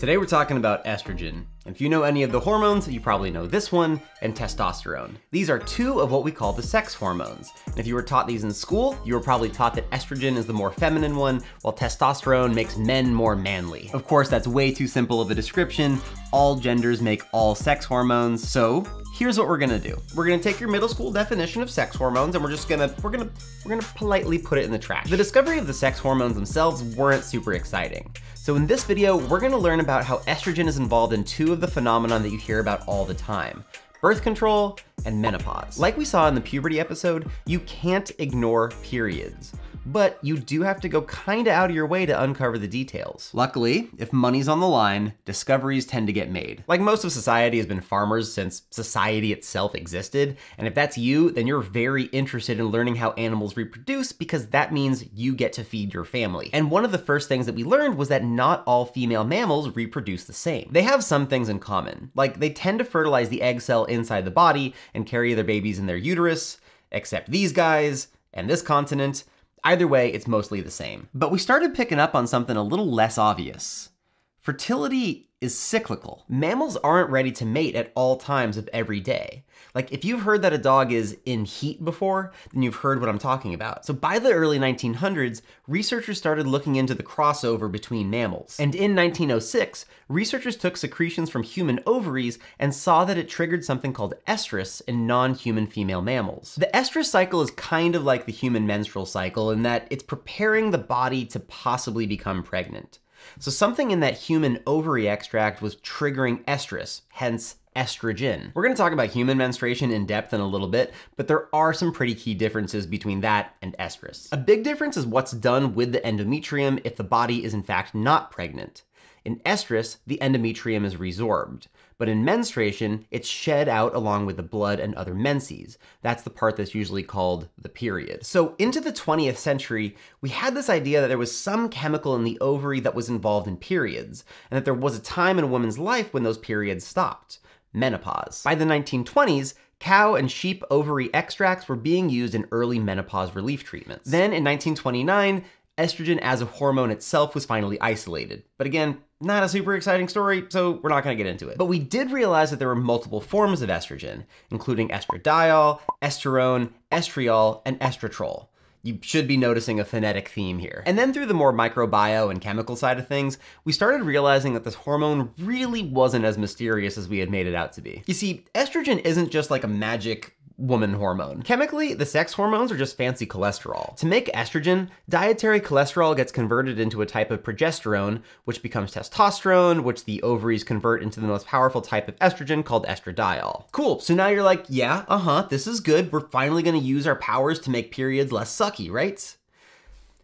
Today we're talking about estrogen. If you know any of the hormones, you probably know this one and testosterone. These are two of what we call the sex hormones. And if you were taught these in school, you were probably taught that estrogen is the more feminine one, while testosterone makes men more manly. Of course, that's way too simple of a description. All genders make all sex hormones, so here's what we're gonna do. We're gonna take your middle school definition of sex hormones and we're just gonna, we're gonna, we're gonna politely put it in the trash. The discovery of the sex hormones themselves weren't super exciting. So in this video, we're gonna learn about how estrogen is involved in two of the phenomena that you hear about all the time, birth control and menopause. Like we saw in the puberty episode, you can't ignore periods but you do have to go kinda out of your way to uncover the details. Luckily, if money's on the line, discoveries tend to get made. Like most of society has been farmers since society itself existed, and if that's you, then you're very interested in learning how animals reproduce because that means you get to feed your family. And one of the first things that we learned was that not all female mammals reproduce the same. They have some things in common, like they tend to fertilize the egg cell inside the body and carry their babies in their uterus, except these guys and this continent Either way, it's mostly the same. But we started picking up on something a little less obvious. Fertility is cyclical. Mammals aren't ready to mate at all times of every day. Like, if you've heard that a dog is in heat before, then you've heard what I'm talking about. So, by the early 1900s, researchers started looking into the crossover between mammals. And in 1906, researchers took secretions from human ovaries and saw that it triggered something called estrus in non human female mammals. The estrus cycle is kind of like the human menstrual cycle in that it's preparing the body to possibly become pregnant. So something in that human ovary extract was triggering estrus, hence estrogen. We're gonna talk about human menstruation in depth in a little bit, but there are some pretty key differences between that and estrus. A big difference is what's done with the endometrium if the body is in fact not pregnant. In estrus, the endometrium is resorbed. But in menstruation, it's shed out along with the blood and other menses. That's the part that's usually called the period. So into the 20th century, we had this idea that there was some chemical in the ovary that was involved in periods, and that there was a time in a woman's life when those periods stopped menopause. By the 1920s, cow and sheep ovary extracts were being used in early menopause relief treatments. Then in 1929, estrogen as a hormone itself was finally isolated. But again, not a super exciting story, so we're not gonna get into it. But we did realize that there were multiple forms of estrogen, including estradiol, esterone, estriol, and estratrol. you should be noticing a phonetic theme here. And then through the more microbio and chemical side of things, we started realizing that this hormone really wasn't as mysterious as we had made it out to be. You see, estrogen isn't just like a magic woman hormone. Chemically, the sex hormones are just fancy cholesterol. To make estrogen, dietary cholesterol gets converted into a type of progesterone, which becomes testosterone, which the ovaries convert into the most powerful type of estrogen called estradiol. Cool, so now you're like, yeah, uh-huh, this is good. We're finally gonna use our powers to make periods less sucky, right?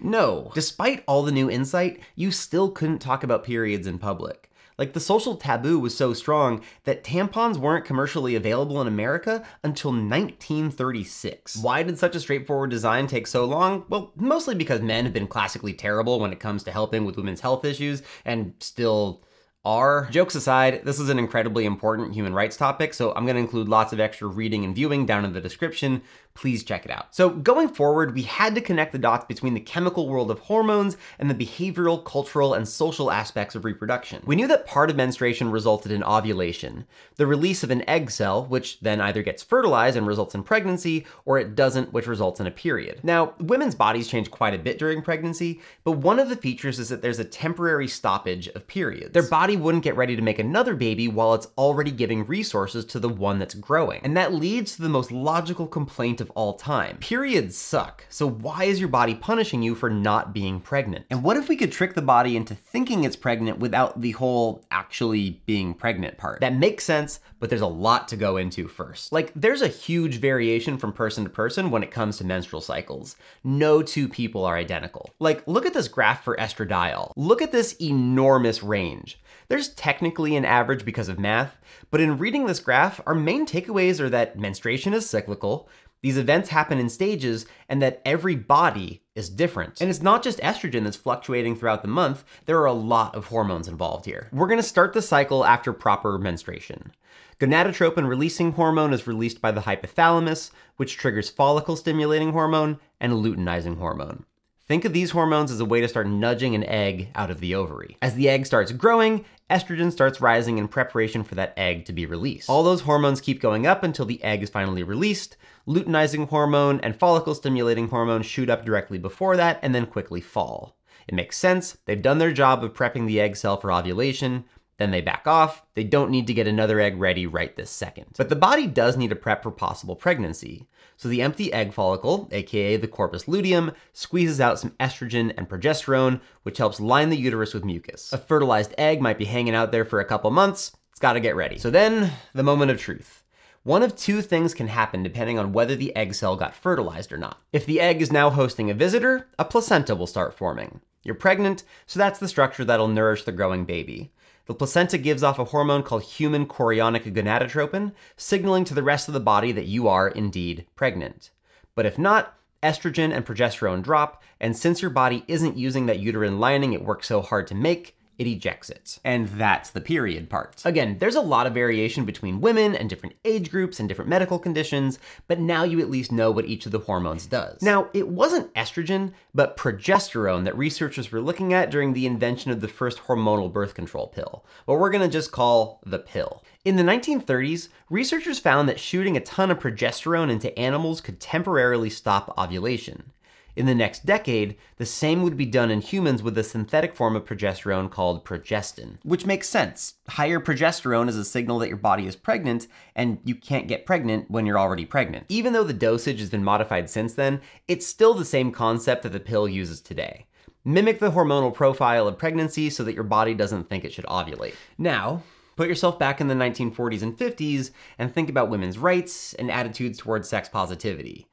No. Despite all the new insight, you still couldn't talk about periods in public. Like the social taboo was so strong that tampons weren't commercially available in America until 1936. Why did such a straightforward design take so long? Well, mostly because men have been classically terrible when it comes to helping with women's health issues and still are. Jokes aside, this is an incredibly important human rights topic, so I'm gonna include lots of extra reading and viewing down in the description, please check it out. So going forward, we had to connect the dots between the chemical world of hormones and the behavioral, cultural, and social aspects of reproduction. We knew that part of menstruation resulted in ovulation, the release of an egg cell, which then either gets fertilized and results in pregnancy, or it doesn't, which results in a period. Now, women's bodies change quite a bit during pregnancy, but one of the features is that there's a temporary stoppage of periods. Their body wouldn't get ready to make another baby while it's already giving resources to the one that's growing. And that leads to the most logical complaint of of all time. Periods suck, so why is your body punishing you for not being pregnant? And what if we could trick the body into thinking it's pregnant without the whole actually being pregnant part? That makes sense, but there's a lot to go into first. Like, there's a huge variation from person to person when it comes to menstrual cycles. No two people are identical. Like, look at this graph for estradiol. Look at this enormous range. There's technically an average because of math, but in reading this graph, our main takeaways are that menstruation is cyclical, these events happen in stages and that every body is different. And it's not just estrogen that's fluctuating throughout the month, there are a lot of hormones involved here. We're gonna start the cycle after proper menstruation. Gonadotropin releasing hormone is released by the hypothalamus, which triggers follicle stimulating hormone and luteinizing hormone. Think of these hormones as a way to start nudging an egg out of the ovary. As the egg starts growing, estrogen starts rising in preparation for that egg to be released. All those hormones keep going up until the egg is finally released. Luteinizing hormone and follicle stimulating hormone shoot up directly before that and then quickly fall. It makes sense, they've done their job of prepping the egg cell for ovulation, then they back off. They don't need to get another egg ready right this second. But the body does need to prep for possible pregnancy. So the empty egg follicle, aka the corpus luteum, squeezes out some estrogen and progesterone, which helps line the uterus with mucus. A fertilized egg might be hanging out there for a couple months. It's gotta get ready. So then, the moment of truth. One of two things can happen depending on whether the egg cell got fertilized or not. If the egg is now hosting a visitor, a placenta will start forming. You're pregnant, so that's the structure that'll nourish the growing baby. The placenta gives off a hormone called human chorionic gonadotropin, signaling to the rest of the body that you are indeed pregnant. But if not, estrogen and progesterone drop, and since your body isn't using that uterine lining it works so hard to make, it ejects it. And that's the period part. Again, there's a lot of variation between women and different age groups and different medical conditions, but now you at least know what each of the hormones does. Now, it wasn't estrogen, but progesterone that researchers were looking at during the invention of the first hormonal birth control pill, what we're gonna just call the pill. In the 1930s, researchers found that shooting a ton of progesterone into animals could temporarily stop ovulation. In the next decade, the same would be done in humans with a synthetic form of progesterone called progestin. Which makes sense. Higher progesterone is a signal that your body is pregnant, and you can't get pregnant when you're already pregnant. Even though the dosage has been modified since then, it's still the same concept that the pill uses today. Mimic the hormonal profile of pregnancy so that your body doesn't think it should ovulate. Now, Put yourself back in the 1940s and 50s and think about women's rights and attitudes towards sex positivity.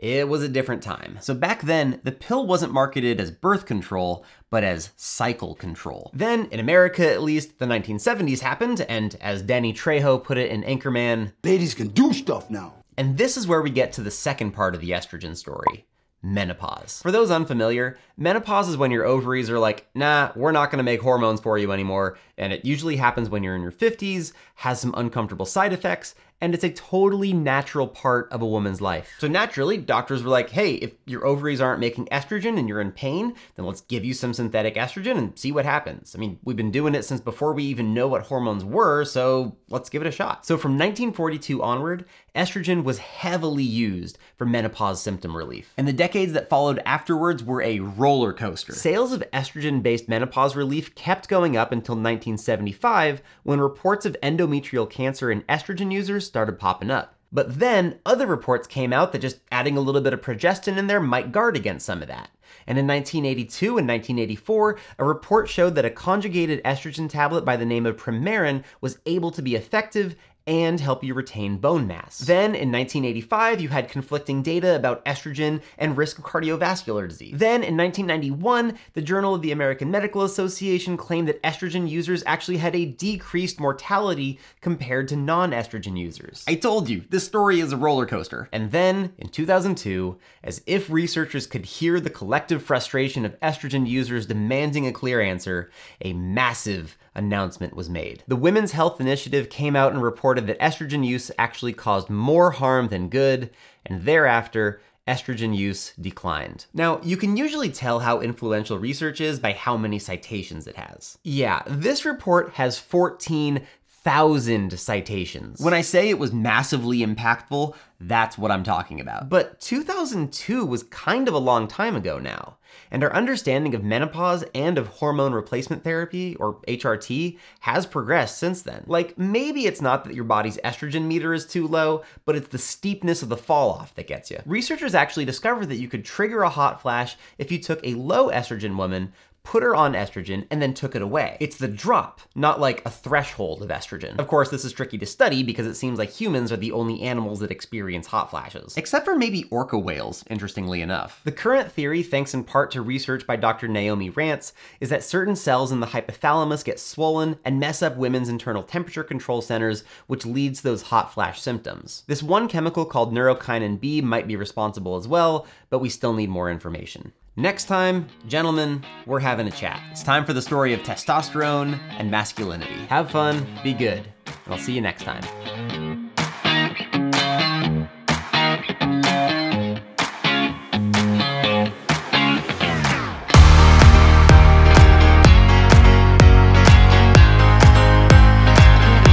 It was a different time. So back then, the pill wasn't marketed as birth control, but as cycle control. Then, in America at least, the 1970s happened, and as Danny Trejo put it in Anchorman, ladies can do stuff now. And this is where we get to the second part of the estrogen story menopause. For those unfamiliar, menopause is when your ovaries are like, nah, we're not gonna make hormones for you anymore, and it usually happens when you're in your 50s, has some uncomfortable side effects, and it's a totally natural part of a woman's life. So naturally, doctors were like, hey, if your ovaries aren't making estrogen and you're in pain, then let's give you some synthetic estrogen and see what happens. I mean, we've been doing it since before we even know what hormones were, so let's give it a shot. So from 1942 onward, estrogen was heavily used for menopause symptom relief. And the decades that followed afterwards were a roller coaster. Sales of estrogen-based menopause relief kept going up until 1975 when reports of endometrial cancer in estrogen users started popping up. But then other reports came out that just adding a little bit of progestin in there might guard against some of that. And in 1982 and 1984, a report showed that a conjugated estrogen tablet by the name of Primarin was able to be effective and help you retain bone mass. Then in 1985, you had conflicting data about estrogen and risk of cardiovascular disease. Then in 1991, the Journal of the American Medical Association claimed that estrogen users actually had a decreased mortality compared to non-estrogen users. I told you, this story is a roller coaster. And then in 2002, as if researchers could hear the collective frustration of estrogen users demanding a clear answer, a massive announcement was made. The Women's Health Initiative came out and reported reported that estrogen use actually caused more harm than good, and thereafter, estrogen use declined. Now, you can usually tell how influential research is by how many citations it has. Yeah, this report has 14 thousand citations. When I say it was massively impactful, that's what I'm talking about. But 2002 was kind of a long time ago now, and our understanding of menopause and of hormone replacement therapy, or HRT, has progressed since then. Like, maybe it's not that your body's estrogen meter is too low, but it's the steepness of the fall off that gets you. Researchers actually discovered that you could trigger a hot flash if you took a low estrogen woman put her on estrogen, and then took it away. It's the drop, not like a threshold of estrogen. Of course, this is tricky to study because it seems like humans are the only animals that experience hot flashes. Except for maybe orca whales, interestingly enough. The current theory, thanks in part to research by Dr. Naomi Rantz, is that certain cells in the hypothalamus get swollen and mess up women's internal temperature control centers, which leads to those hot flash symptoms. This one chemical called neurokinin B might be responsible as well, but we still need more information. Next time, gentlemen, we're having a chat. It's time for the story of testosterone and masculinity. Have fun, be good, and I'll see you next time.